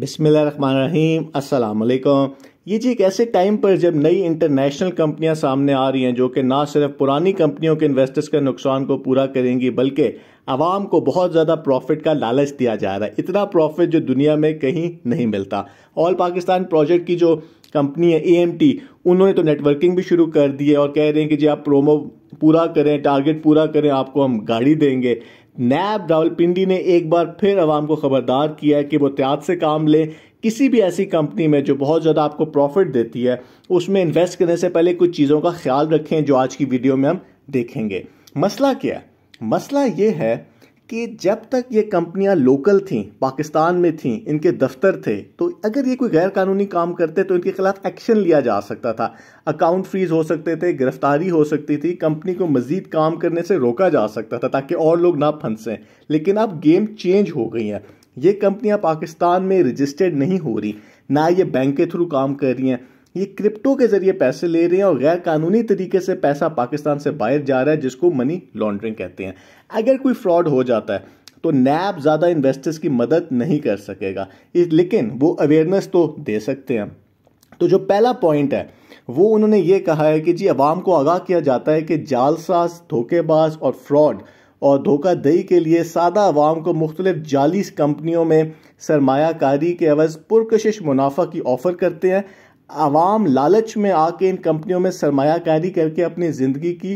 बिसमीम असलकम ये जी एक ऐसे टाइम पर जब नई इंटरनेशनल कंपनियां सामने आ रही हैं जो कि ना सिर्फ पुरानी कंपनियों के इन्वेस्टर्स के नुकसान को पूरा करेंगी बल्कि आवाम को बहुत ज़्यादा प्रॉफिट का लालच दिया जा रहा है इतना प्रॉफिट जो दुनिया में कहीं नहीं मिलता ऑल पाकिस्तान प्रोजेक्ट की जो कंपनी है ए उन्होंने तो नेटवर्किंग भी शुरू कर दी है और कह रहे हैं कि जी आप प्रोमो पूरा करें टारगेट पूरा करें आपको हम गाड़ी देंगे नैब रावलपिंडी ने एक बार फिर आवाम को खबरदार किया है कि वो त्याद से काम लें किसी भी ऐसी कंपनी में जो बहुत ज़्यादा आपको प्रॉफिट देती है उसमें इन्वेस्ट करने से पहले कुछ चीज़ों का ख्याल रखें जो आज की वीडियो में हम देखेंगे मसला क्या है मसला ये है कि जब तक ये कंपनियां लोकल थीं पाकिस्तान में थीं इनके दफ्तर थे तो अगर ये कोई गैर कानूनी काम करते तो इनके खिलाफ एक्शन लिया जा सकता था अकाउंट फ्रीज हो सकते थे गिरफ्तारी हो सकती थी कंपनी को मजीद काम करने से रोका जा सकता था ताकि और लोग ना फंसें लेकिन अब गेम चेंज हो गई हैं ये कंपनियाँ पाकिस्तान में रजिस्टर्ड नहीं हो रही ना ये बैंक के थ्रू काम कर रही हैं ये क्रिप्टो के जरिए पैसे ले रहे हैं और गैर कानूनी तरीके से पैसा पाकिस्तान से बाहर जा रहा है जिसको मनी लॉन्ड्रिंग कहते हैं अगर कोई फ्रॉड हो जाता है तो नैब ज़्यादा इन्वेस्टर्स की मदद नहीं कर सकेगा लेकिन वो अवेयरनेस तो दे सकते हैं तो जो पहला पॉइंट है वो उन्होंने ये कहा है कि जी आवाम को आगाह किया जाता है कि जालसाज धोखेबाज और फ्रॉड और धोखाधही के लिए सादा आवाम को मुख्तलिफ जालीस कंपनियों में सरमाकारी के अवज़ पुरकशिश मुनाफा की ऑफ़र करते हैं आवाम लालच में आके इन कंपनियों में सरमायाकारी करके अपनी ज़िंदगी की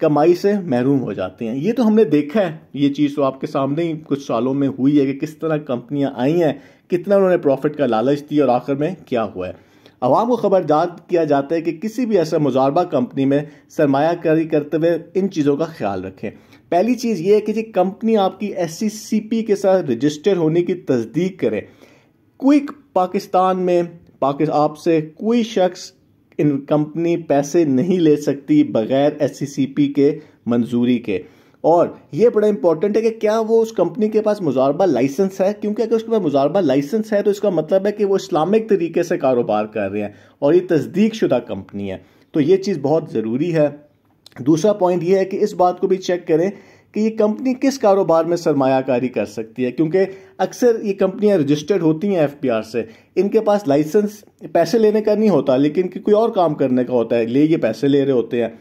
कमाई से महरूम हो जाते हैं ये तो हमने देखा है ये चीज़ तो आपके सामने ही कुछ सालों में हुई है कि किस तरह कंपनियां आई हैं कितना उन्होंने प्रॉफिट का लालच दिया और आखिर में क्या हुआ है आवाम को खबरदार किया जाता है कि किसी भी ऐसा मुजारबा कंपनी में सरमायाकारी करते हुए इन चीज़ों का ख्याल रखें पहली चीज़ ये है कि जी कंपनी आपकी एस के साथ रजिस्टर होने की तस्दीक करें क्विक पाकिस्तान में पाकि आपसे कोई शख्स इन कंपनी पैसे नहीं ले सकती बगैर एस के मंजूरी के और ये बड़ा इंपॉर्टेंट है कि क्या वो उस कंपनी के पास मुजारबा लाइसेंस है क्योंकि अगर उसके पास मुजारबा लाइसेंस है तो इसका मतलब है कि वो इस्लामिक तरीके से कारोबार कर रहे हैं और ये तस्दीक शुदा कंपनी है तो ये चीज़ बहुत ज़रूरी है दूसरा पॉइंट ये है कि इस बात को भी चेक करें कि ये कंपनी किस कारोबार में सरमायाकारी कर सकती है क्योंकि अक्सर ये कंपनियां रजिस्टर्ड होती हैं एफपीआर से इनके पास लाइसेंस पैसे लेने का नहीं होता लेकिन कि कोई और काम करने का होता है ले ये पैसे ले रहे होते हैं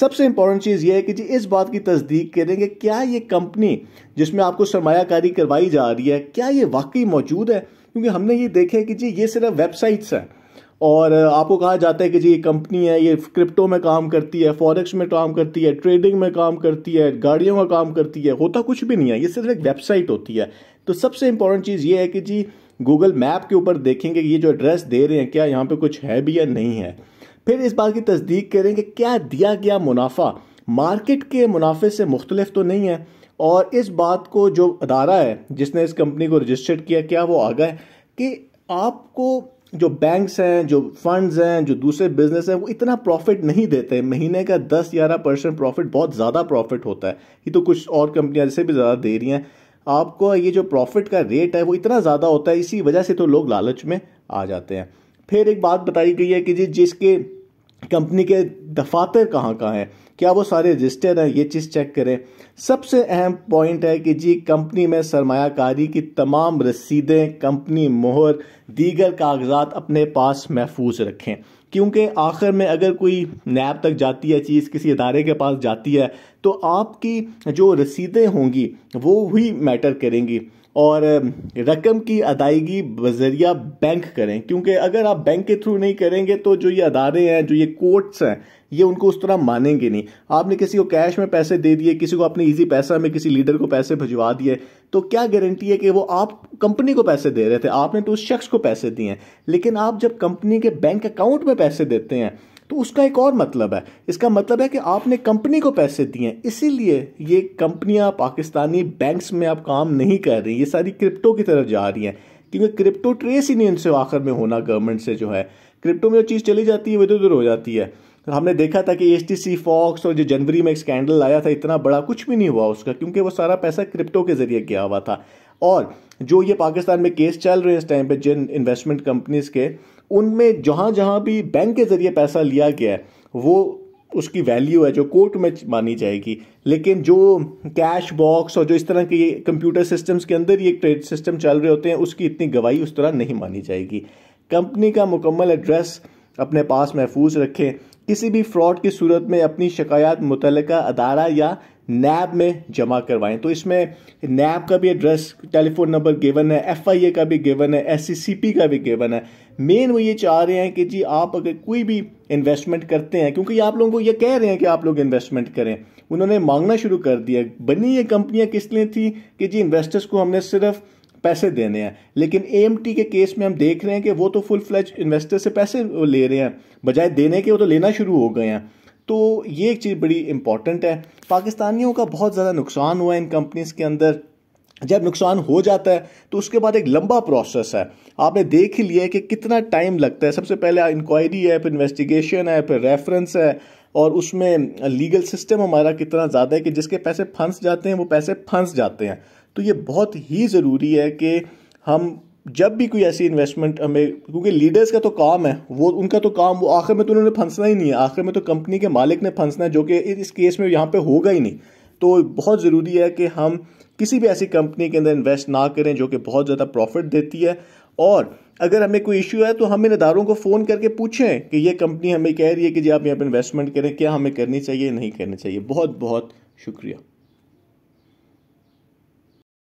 सबसे इंपॉर्टेंट चीज़ ये है कि जी इस बात की तस्दीक करेंगे क्या ये कंपनी जिसमें आपको सरमायाकारी करवाई जा रही है क्या ये वाकई मौजूद है क्योंकि हमने ये देखे कि जी ये सिर्फ वेबसाइट्स हैं और आपको कहा जाता है कि जी ये कंपनी है ये क्रिप्टो में काम करती है फॉरेक्स में काम करती है ट्रेडिंग में काम करती है गाड़ियों का काम करती है होता कुछ भी नहीं है ये सिर्फ एक वेबसाइट होती है तो सबसे इंपॉर्टेंट चीज़ ये है कि जी गूगल मैप के ऊपर देखेंगे कि ये जो एड्रेस दे रहे हैं क्या यहाँ पर कुछ है भी या नहीं है फिर इस बात की तस्दीक करें कि क्या दिया गया मुनाफा मार्केट के मुनाफे से मुख्तलिफ तो नहीं है और इस बात को जो अदारा है जिसने इस कंपनी को रजिस्टर्ड किया क्या वो आगा है कि आपको जो बैंक्स हैं जो फंड्स हैं जो दूसरे बिजनेस हैं वो इतना प्रॉफिट नहीं देते हैं महीने का दस ग्यारह परसेंट प्रॉफिट बहुत ज़्यादा प्रॉफिट होता है ये तो कुछ और कंपनियाँ जैसे भी ज़्यादा दे रही हैं आपको ये जो प्रॉफिट का रेट है वो इतना ज़्यादा होता है इसी वजह से तो लोग लालच में आ जाते हैं फिर एक बात बताई गई है कि जी जिसके कंपनी के दफातर कहाँ कहाँ हैं क्या वो सारे रजिस्टर हैं ये चीज़ चेक करें सबसे अहम पॉइंट है कि जी कंपनी में सरमाकारी की तमाम रसीदें कंपनी मोहर दीगर कागजात अपने पास महफूज रखें क्योंकि आखिर में अगर कोई नैब तक जाती है चीज़ किसी अदारे के पास जाती है तो आपकी जो रसीदें होंगी वो ही मैटर करेंगी और रकम की अदायगी बजरिया बैंक करें क्योंकि अगर आप बैंक के थ्रू नहीं करेंगे तो जो ये अदारे हैं जो ये कोर्ट्स हैं ये उनको उस तरह मानेंगे नहीं आपने किसी को कैश में पैसे दे दिए किसी को अपने इजी पैसा में किसी लीडर को पैसे भिजवा दिए तो क्या गारंटी है कि वो आप कंपनी को पैसे दे रहे थे आपने तो उस शख्स को पैसे दिए हैं लेकिन आप जब कंपनी के बैंक अकाउंट में पैसे देते हैं तो उसका एक और मतलब है इसका मतलब है कि आपने कंपनी को पैसे दिए हैं इसीलिए ये कंपनियां पाकिस्तानी बैंक्स में आप काम नहीं कर रही ये सारी क्रिप्टो की तरफ जा रही हैं क्योंकि क्रिप्टो ट्रेस ही नहीं इनसे आखिर में होना गवर्नमेंट से जो है क्रिप्टो में जो चीज़ चली जाती है वो इधर उधर हो जाती है तो हमने देखा था कि एच टी सी फॉक्स और जो जनवरी में एक स्कैंडल आया था इतना बड़ा कुछ भी नहीं हुआ उसका क्योंकि वो सारा पैसा क्रिप्टो के ज़रिए गया हुआ था और जो ये पाकिस्तान में केस चल रहे हैं इस टाइम पे जिन इन्वेस्टमेंट कंपनीज़ के उनमें जहाँ जहाँ भी बैंक के ज़रिए पैसा लिया गया है वो उसकी वैल्यू है जो कोर्ट में मानी जाएगी लेकिन जो कैश बॉक्स और जो इस तरह के कंप्यूटर सिस्टम्स के अंदर ये ट्रेड सिस्टम चल रहे होते हैं उसकी इतनी गवाही उस तरह नहीं मानी जाएगी कंपनी का मुकम्मल एड्रेस अपने पास महफूज रखें किसी भी फ्रॉड की सूरत में अपनी शिकायत मुतल अदारा या नैब में जमा करवाएं तो इसमें नैब का भी एड्रेस टेलीफोन नंबर गिवन है एफआईए का भी गिवन है एससीसीपी का भी गिवन है मेन वो ये चाह रहे हैं कि जी आप अगर कोई भी इन्वेस्टमेंट करते हैं क्योंकि आप लोगों को ये कह रहे हैं कि आप लोग इन्वेस्टमेंट करें उन्होंने मांगना शुरू कर दिया बनी ये कंपनियाँ किस लिए थी कि जी इन्वेस्टर्स को हमने सिर्फ पैसे देने हैं लेकिन ए के केस में हम देख रहे हैं कि वो तो फुल फ्लैज इन्वेस्टर से पैसे ले रहे हैं बजाय देने के वो तो लेना शुरू हो गए हैं तो ये एक चीज़ बड़ी इंपॉर्टेंट है पाकिस्तानियों का बहुत ज़्यादा नुकसान हुआ है इन कंपनीज़ के अंदर जब नुकसान हो जाता है तो उसके बाद एक लंबा प्रोसेस है आपने देख ही लिया है कि कितना टाइम लगता है सबसे पहले इंक्वायरी है फिर इन्वेस्टिगेशन है फिर रेफरेंस है और उसमें लीगल सिस्टम हमारा कितना ज़्यादा है कि जिसके पैसे फंस जाते हैं वो पैसे फंस जाते हैं तो ये बहुत ही ज़रूरी है कि हम जब भी कोई ऐसी इन्वेस्टमेंट हमें क्योंकि लीडर्स का तो काम है वो उनका तो काम वो आखिर में तो उन्होंने फंसना ही नहीं है आखिर में तो कंपनी के मालिक ने फंसना है जो कि इस केस में यहाँ पे होगा ही नहीं तो बहुत ज़रूरी है कि हम किसी भी ऐसी कंपनी के अंदर इन्वेस्ट ना करें जो कि बहुत ज़्यादा प्रॉफिट देती है और अगर हमें कोई इशू है तो हम इन इदारों को फ़ोन करके पूछें कि ये कंपनी हमें कह रही है कि जी आप यहाँ पर इन्वेस्टमेंट करें क्या हमें करनी चाहिए नहीं करनी चाहिए बहुत बहुत शुक्रिया